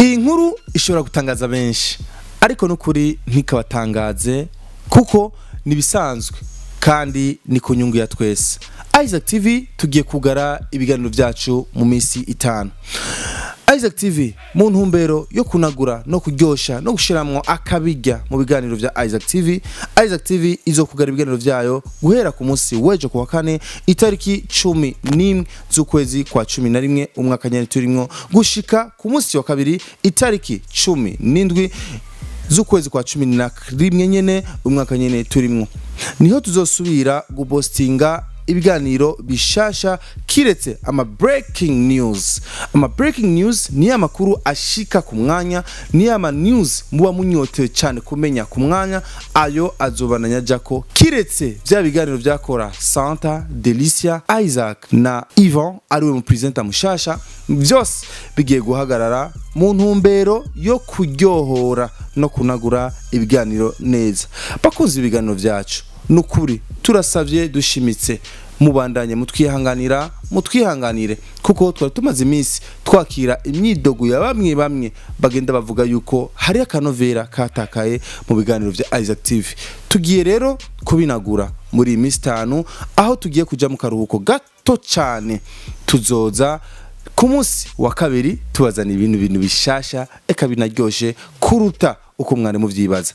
iyi nkuru ishobora gutangaza benshi ariko n'ukuri ntikabatangaze kuko ntibisanzwe kandi ni ku nyungu ya twese isaac tv tugiye kugara ibiganiro byacu mu minsi itanu isaac tv mu ntumbero yo kunagura no kuryoshya no gushyiramo akabirya mu biganiro bya isaac tv isaac tv izo kugara ibiganiro byayo guhera ku munsi w'ejo ku wa kane itariki cumi n'imwe z'ukwezi kwa cumi na rimwe umwaka nyari turimo gushika ku munsi wa kabiri itariki cumi n'indwi z'ukwezi kwa cumi na rimwe nyine umwaka nyine turimo niho tuzosubira gupostinga ibiganiro bishasha kiretse ama breaking news ama breaking news ni ya makuru ashika ku mwanya ni ya ma news muba munyotewe cyane kumenya ku mwanya ayo azobananya jako kiretse bya biganiro byakora Santa Delicia Isaac na Ivan ariwe mu presenter mushasha byose bigiye guhagarara mu ntumbero yo kuryohora no kunagura ibiganiro neza bakunze ibiganiro byacu nukuri turasabye dushimitse mubandanye mutwihanganira mutwihanganire kuko twari tumaze iminsi twakira imyidogo ya bamwe bamwe bagenda bavuga yuko hari akanovera katakaye mu biganiro bya Isaac TV tugiye rero kubinagura muri iminsi itanu aho tugiye kujya mu karuhuko gato cyane tuzoza ku munsi wa kabiri tubazana ibintu bintu bishyashya reka binaryoshye kuruta uko mwari mubyibaza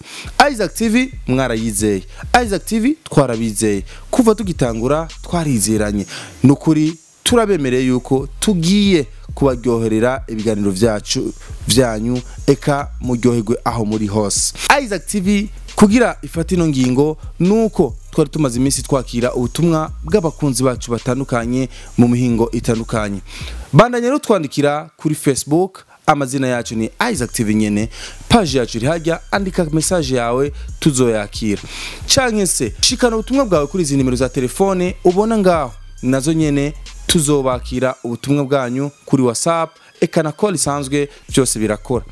isaac tv mwarayizeye isaac tv twarabizeye kuva tugitangura twarizeranye ni ukuri turabemereye yuko tugiye kubaryoherera ibiganiro byacu byanyu eka muryoherwe aho muri hose isaac tv kugira ifata ino ngingo ni uko twari tumaze iminsi twakira ubutumwa bw'abakunzi bacu batandukanye mu mihingo itandukanye bandanya rutwandikira kuri facebook amazina yacu ni Isaac TV nyene page yacu iri hajya andika message yawe tuzoyakira canke se shikana ubutumwa bwawe kuri izi nimero za telefone ubona ngaho nazo nyene tuzobakira ubutumwa bwanyu kuri WhatsApp ekana call isanzwe byose birakora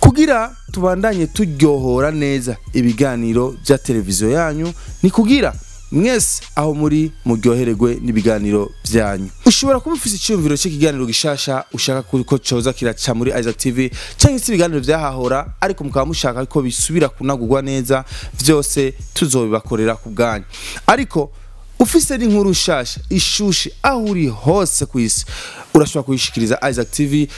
kugira tubandanye turyohora neza ibiganiro bya televiziyo yanyu ni kugira mwese aho muri muryohererwe n'ibiganiro byanyu ushobora kuba ufite icyumviro cy'ikiganiro gishasha ushaka ko cyoza kiraca muri Isaac TV cyangwa se ibiganiro byahahora ariko mukaba mushaka ko bisubira kunagurwa neza byose tuzobibakorera ku bwanyu ariko ufise n'inkuru nshasha ishushe aho uri hose ku isi urashobora kuyishikiriza Isaac TV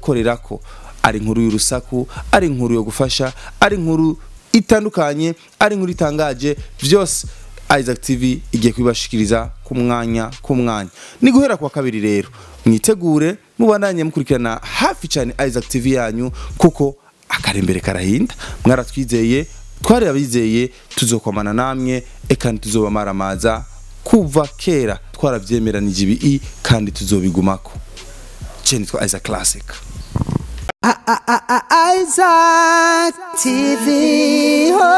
ko ari inkuru y'urusaku ari inkuru yo gufasha ari inkuru itandukanye ari inkuru itangaje byose Isaac TV igiye kubibashikiriza ku mwanya ku mwanya ni guhera ku wa kabiri rero mwitegure mubandanye mukurikirana hafi cyane Isaac TV yanyu kuko akarembere karahinda mwaratwizeye twari abizeye tuzokomana namwe eka tuzobamaramaza kuva kera twarabyemeranije ibi kandi tuzobigumako cye nitwa Isaac Classic Isaac TV. Oh.